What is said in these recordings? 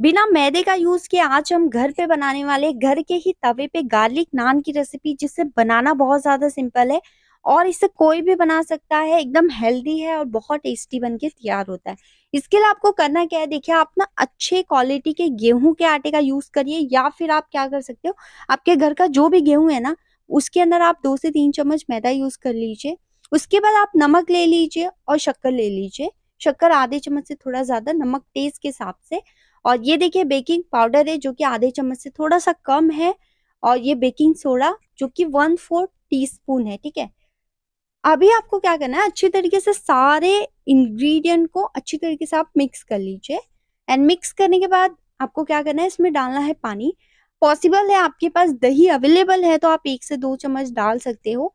बिना मैदे का यूज किए आज हम घर पे बनाने वाले घर के ही तवे पे गार्लिक नान की रेसिपी जिसे बनाना बहुत ज्यादा सिंपल है और इसे कोई भी बना सकता है एकदम हेल्दी है और बहुत टेस्टी बन के तैयार होता है इसके लिए आपको करना क्या है देखिए आप ना अच्छे क्वालिटी के गेहूं के आटे का यूज करिए या फिर आप क्या कर सकते हो आपके घर का जो भी गेहूं है ना उसके अंदर आप दो से तीन चम्मच मैदा यूज कर लीजिए उसके बाद आप नमक ले लीजिए और शक्कर ले लीजिए शक्कर आधे चम्मच से थोड़ा ज्यादा नमक टेस्ट के हिसाब से और ये देखिए बेकिंग पाउडर है जो कि आधे चम्मच से थोड़ा सा कम है और ये बेकिंग सोडा जो कि वन फोर टी स्पून है ठीक है अभी आपको क्या करना है अच्छी तरीके से सारे इंग्रेडिएंट को अच्छी तरीके से आप मिक्स कर लीजिए एंड मिक्स करने के बाद आपको क्या करना है इसमें डालना है पानी पॉसिबल है आपके पास दही अवेलेबल है तो आप एक से दो चम्मच डाल सकते हो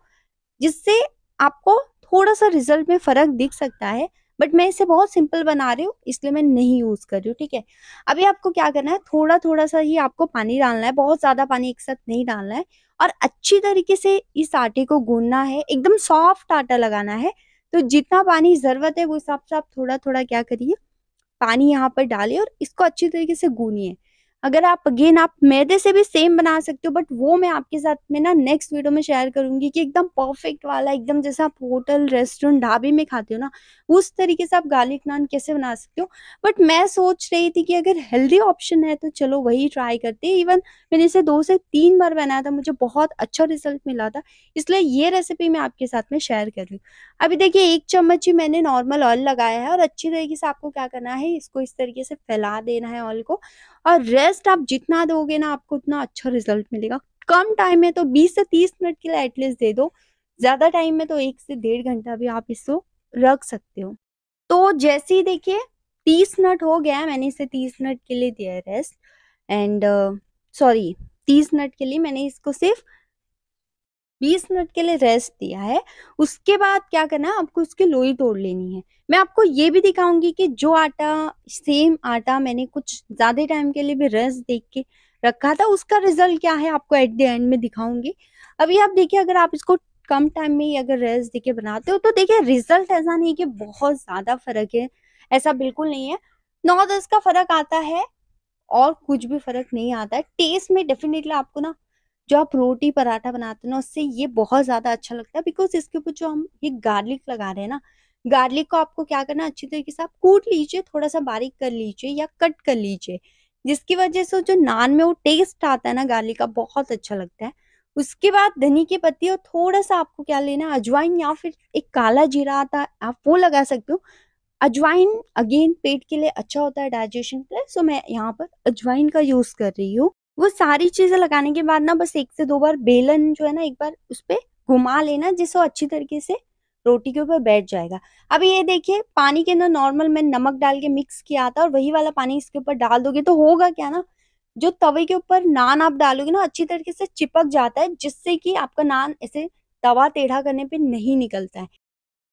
जिससे आपको थोड़ा सा रिजल्ट में फर्क दिख सकता है बट मैं इसे बहुत सिंपल बना रही हूँ इसलिए मैं नहीं यूज़ कर रही हूँ ठीक है अभी आपको क्या करना है थोड़ा थोड़ा सा ही आपको पानी डालना है बहुत ज़्यादा पानी एक साथ नहीं डालना है और अच्छी तरीके से इस आटे को गूंदना है एकदम सॉफ्ट आटा लगाना है तो जितना पानी ज़रूरत है वो हिसाब से आप थोड़ा थोड़ा क्या करिए पानी यहाँ पर डालिए और इसको अच्छी तरीके से गूनिए अगर आप अगेन आप मैदे से भी सेम बना सकते हो बट वो मैं आपके साथ में ना नेक्स्ट वीडियो में शेयर करूंगी कि एकदम परफेक्ट वाला एकदम जैसे आप होटल रेस्टोरेंट ढाबे में खाते हो ना उस तरीके से आप गार्लिक नान कैसे बना सकते हो बट मैं सोच रही थी कि अगर हेल्दी ऑप्शन है तो चलो वही ट्राई करते इवन मैंने इसे दो से तीन बार बनाया था मुझे बहुत अच्छा रिजल्ट मिला था इसलिए ये रेसिपी मैं आपके साथ में शेयर कर रही हूँ अभी देखिए एक चम्मच ही मैंने नॉर्मल ऑयल लगाया है और अच्छी तरीके से आपको क्या करना है इसको इस तरीके से फैला देना है ऑयल को और रेस्ट आप जितना दोगे ना आपको उतना अच्छा रिजल्ट मिलेगा कम टाइम में तो 20 से 30 मिनट के लिए एटलीस्ट दे दो ज़्यादा टाइम में तो एक से डेढ़ घंटा भी आप इसको रख सकते हो तो जैसे ही देखिए 30 मिनट हो गया मैंने इसे 30 मिनट के लिए दिया rest and sorry uh, 30 minute के लिए मैंने इसको सिर्फ बीस मिनट के लिए रेस्ट दिया है उसके बाद क्या करना है आपको उसकी लोई तोड़ लेनी है मैं आपको ये भी दिखाऊंगी कि जो आटा सेम आटा मैंने कुछ ज़्यादा टाइम के लिए भी रेस्ट देख के रखा था उसका रिजल्ट क्या है आपको एट द एंड में दिखाऊंगी अभी आप देखिए अगर आप इसको कम टाइम में ही अगर रेस्ट देके बनाते हो तो देखिए रिजल्ट ऐसा नहीं कि बहुत ज़्यादा फर्क है ऐसा बिल्कुल नहीं है नौ दस का फर्क आता है और कुछ भी फर्क नहीं आता है टेस्ट में डेफिनेटली आपको ना जो आप रोटी पराठा बनाते हैं ना उससे ये बहुत ज़्यादा अच्छा लगता है बिकॉज इसके ऊपर जो हम ये गार्लिक लगा रहे हैं ना गार्लिक को आपको क्या करना अच्छी तरीके से आप कूट लीजिए थोड़ा सा बारीक कर लीजिए या कट कर लीजिए जिसकी वजह से जो नान में वो टेस्ट आता है ना गार्लिक का बहुत अच्छा लगता है उसके बाद धनी की पत्ती और थोड़ा सा आपको क्या लेना अजवाइन या फिर एक काला जीरा आता है आप वो लगा सकते हो अजवाइन अगेन पेट के लिए अच्छा होता है डाइजेशन के लिए सो मैं यहाँ पर अजवाइन का यूज़ कर रही हूँ वो सारी चीज़ें लगाने के बाद ना बस एक से दो बार बेलन जो है ना एक बार उस पर घुमा लेना जिससे वो अच्छी तरीके से रोटी के ऊपर बैठ जाएगा अब ये देखिए पानी के अंदर नॉर्मल मैं नमक डाल के मिक्स किया था और वही वाला पानी इसके ऊपर डाल दोगे तो होगा क्या ना जो तवे के ऊपर नान आप डालोगे ना अच्छी तरीके से चिपक जाता है जिससे कि आपका नान ऐसे तवा टेढ़ा करने पे नहीं निकलता है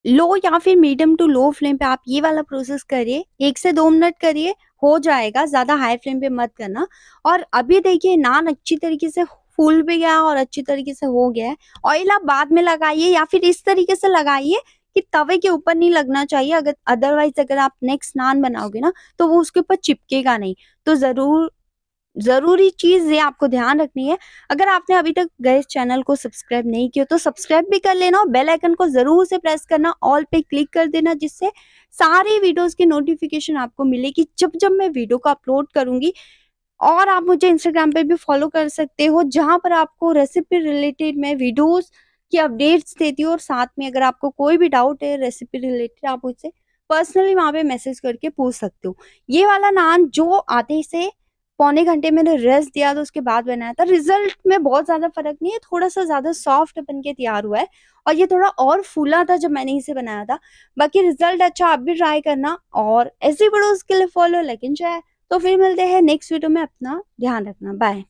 लो या फिर मीडियम टू लो फ्लेम पे आप ये वाला प्रोसेस करिए एक से दो मिनट करिए हो जाएगा ज़्यादा हाई फ्लेम पे मत करना और अभी देखिए नान अच्छी तरीके से फूल भी गया और अच्छी तरीके से हो गया है ऑयल आप बाद में लगाइए या फिर इस तरीके से लगाइए कि तवे के ऊपर नहीं लगना चाहिए अगर अदरवाइज अगर आप नेक्स्ट नान बनाओगे ना तो वो उसके ऊपर चिपकेगा नहीं तो ज़रूर ज़रूरी चीज़ ये आपको ध्यान रखनी है अगर आपने अभी तक गए चैनल को सब्सक्राइब नहीं किया तो सब्सक्राइब भी कर लेना और बेल आइकन को ज़रूर से प्रेस करना ऑल पे क्लिक कर देना जिससे सारी वीडियोस की नोटिफिकेशन आपको मिलेगी जब जब मैं वीडियो को अपलोड करूंगी और आप मुझे इंस्टाग्राम पे भी फॉलो कर सकते हो जहाँ पर आपको रेसिपी रिलेटेड मैं वीडियोज़ की अपडेट्स देती हूँ और साथ में अगर आपको कोई भी डाउट है रेसिपी रिलेटेड आप मुझसे पर्सनली वहां पे मैसेज करके पूछ सकते हो ये वाला नान जो आधे से पौने घंटे मैंने रेस्ट दिया तो उसके बाद बनाया था रिजल्ट में बहुत ज़्यादा फर्क नहीं है थोड़ा सा ज़्यादा सॉफ्ट बन के तैयार हुआ है और ये थोड़ा और फूला था जब मैंने इसे बनाया था बाकी रिजल्ट अच्छा आप भी ट्राई करना और ऐसे बड़ो उसके लिए फॉलो लेकिन चाहे तो फिर मिलते हैं नेक्स्ट वीडियो में अपना ध्यान रखना बाय